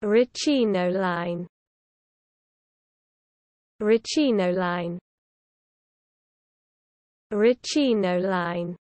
Ricino line Ricino line Ricino line